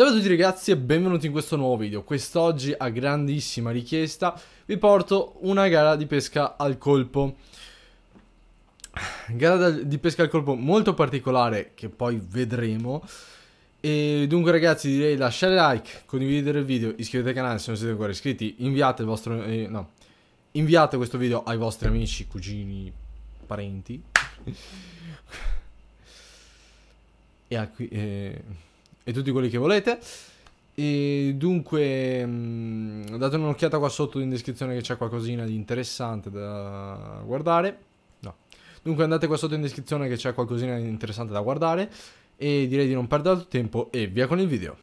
Salve a tutti ragazzi e benvenuti in questo nuovo video. Quest'oggi a grandissima richiesta vi porto una gara di pesca al colpo. Gara di pesca al colpo molto particolare che poi vedremo. E dunque ragazzi direi lasciare like, condividere il video, iscrivetevi al canale se non siete ancora iscritti, inviate, vostro, eh, no, inviate questo video ai vostri amici, cugini, parenti. e a qui... Eh e tutti quelli che volete. E dunque, mh, mm, date un'occhiata qua sotto in descrizione che c'è qualcosina di interessante da guardare. No. Dunque andate qua sotto in descrizione che c'è qualcosina di interessante da guardare e direi di non perdere altro tempo e via con il video.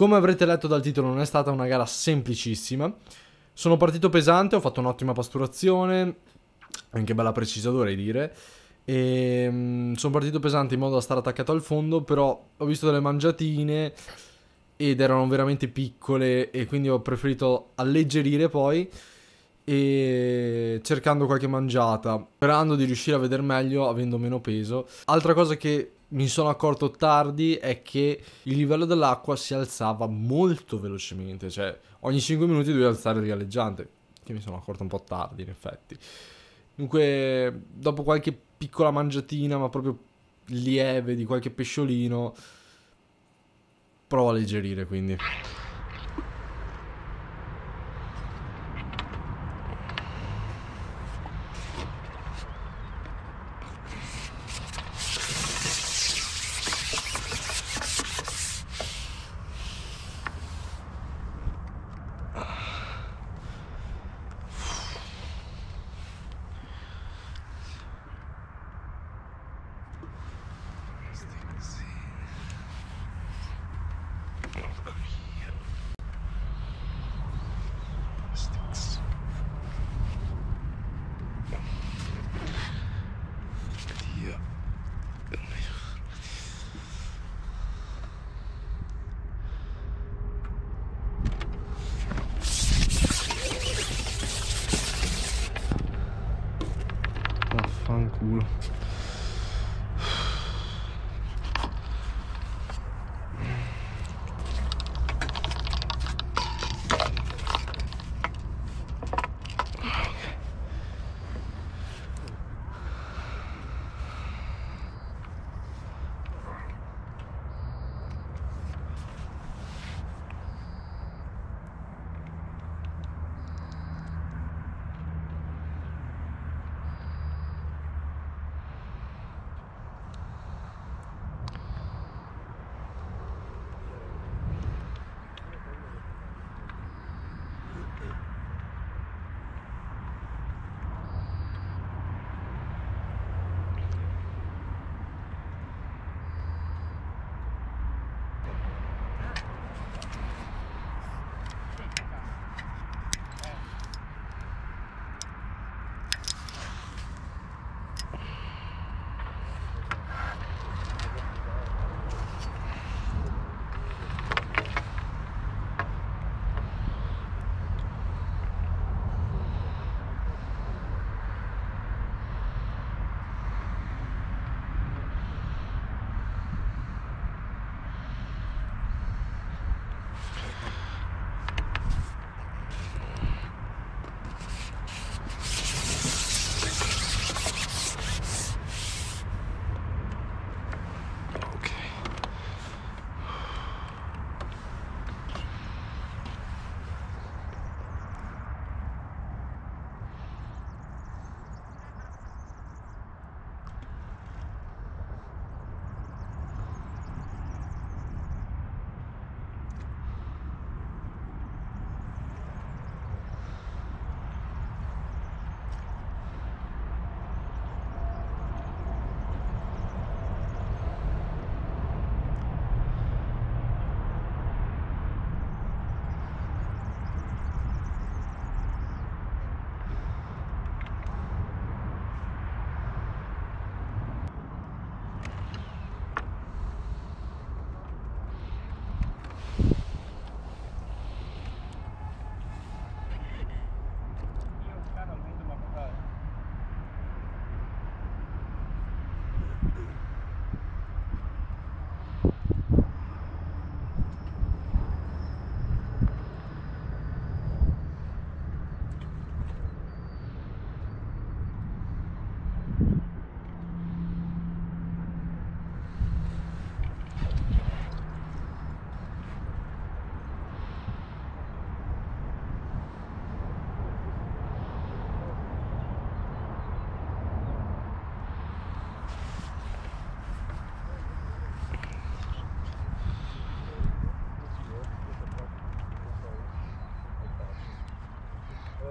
Come avrete letto dal titolo non è stata una gara semplicissima. Sono partito pesante, ho fatto un'ottima pasturazione, anche bella precisa dovrei dire. E, ehm, sono partito pesante in modo da stare attaccato al fondo, però ho visto delle mangiatine ed erano veramente piccole e quindi ho preferito alleggerire poi e cercando qualche mangiata, sperando di riuscire a vedere meglio avendo meno peso. Altra cosa che mi sono accorto tardi è che il livello dell'acqua si alzava molto velocemente, cioè ogni 5 minuti dovevi alzare il galleggiante, che mi sono accorto un po' tardi in effetti. Dunque, dopo qualche piccola mangiatina, ma proprio lieve, di qualche pesciolino, provo a alleggerire quindi.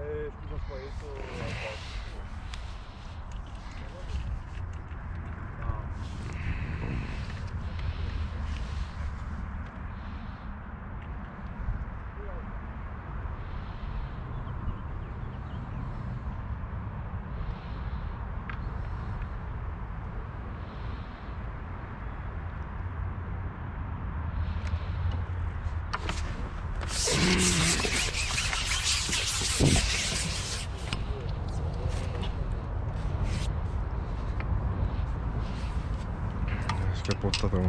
é, escusam não para isso,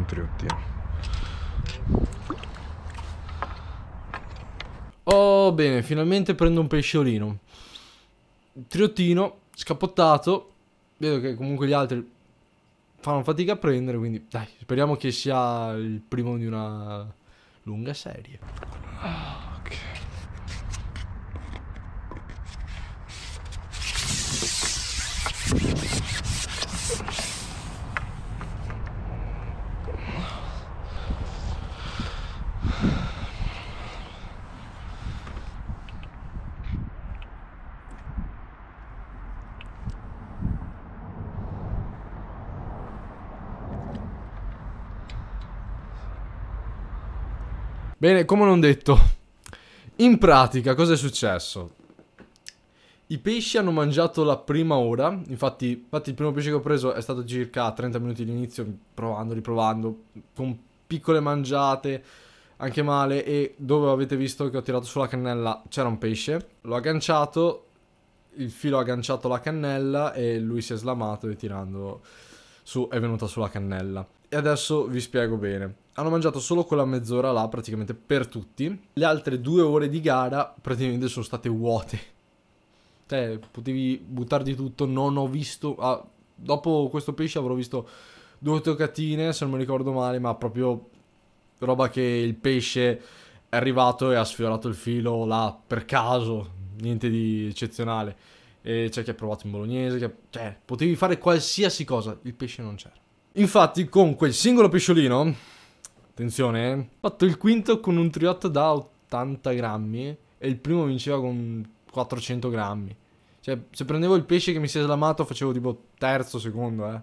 Andriotti. Oh bene, finalmente prendo un pesciolino. Triottino, scappottato. Vedo che comunque gli altri fanno fatica a prendere, quindi dai, speriamo che sia il primo di una lunga serie. Bene, come non detto, in pratica cosa è successo? I pesci hanno mangiato la prima ora, infatti, infatti il primo pesce che ho preso è stato circa 30 minuti all'inizio, provando, riprovando, con piccole mangiate, anche male, e dove avete visto che ho tirato sulla cannella c'era un pesce, l'ho agganciato, il filo ha agganciato la cannella e lui si è slamato e tirando su è venuta sulla cannella e adesso vi spiego bene. Hanno mangiato solo quella mezz'ora là praticamente per tutti. Le altre due ore di gara praticamente sono state vuote. Cioè, potevi buttare di tutto, non ho visto... Ah, dopo questo pesce avrò visto due toccatine, se non mi ricordo male, ma proprio roba che il pesce è arrivato e ha sfiorato il filo là per caso, niente di eccezionale. E c'è chi ha provato in bolognese, ha... cioè potevi fare qualsiasi cosa, il pesce non c'era. Infatti con quel singolo pesciolino, attenzione, ho fatto il quinto con un triotto da 80 grammi e il primo vinceva con 400 grammi. Cioè, se prendevo il pesce che mi si è slamato facevo tipo terzo, secondo, eh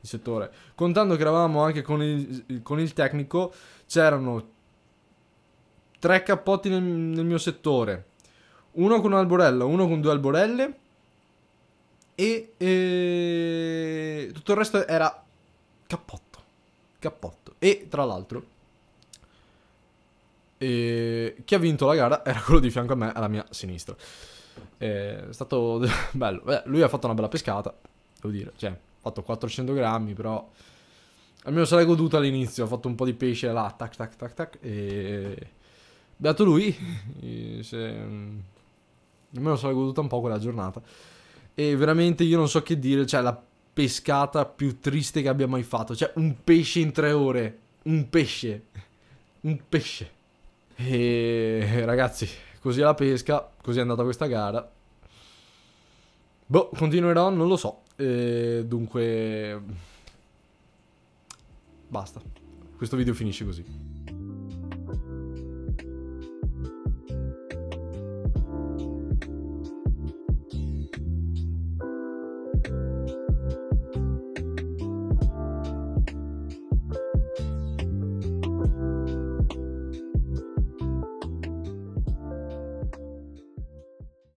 di settore. Contando che eravamo anche con il, con il tecnico, c'erano tre cappotti nel, nel, mio settore. Uno con un alborello, uno con due alborelle e, e tutto il resto era cappotto, cappotto. E tra l'altro, eh, chi ha vinto la gara era quello di fianco a me, alla mia sinistra. Eh, è stato bello. Beh, lui ha fatto una bella pescata, devo dire. Cioè, ha fatto 400 grammi, però... Almeno sarei l'è goduta all'inizio, Ho fatto un po' di pesce là, tac tac tac tac, e... Beato lui, se... Mm, almeno sarei l'è goduta un po' quella giornata. E veramente io non so che dire, cioè la pescata più triste che abbia mai fatto. Cioè, un pesce in tre ore. Un pesce. Un pesce. E ragazzi, così è la pesca, così è andata questa gara. Boh, continuerò, non lo so. E, dunque... Basta. Questo video finisce così.